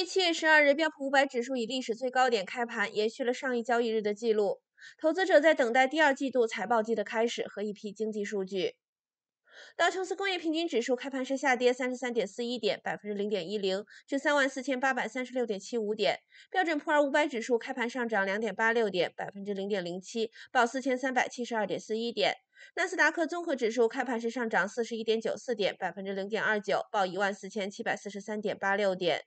一七月十二日，标普五百指数以历史最高点开盘，延续了上一交易日的记录。投资者在等待第二季度财报季的开始和一批经济数据。道琼斯工业平均指数开盘时下跌三十三点四一点，百分之零点一零，至三万四千八百三十六点七五点。标准普尔五百指数开盘上涨两点八六点，百分之零点零七，报四千三百七十二点四一点。纳斯达克综合指数开盘时上涨四十一点九四点，百分之零点二九，报一万四千七百四十三点八六点。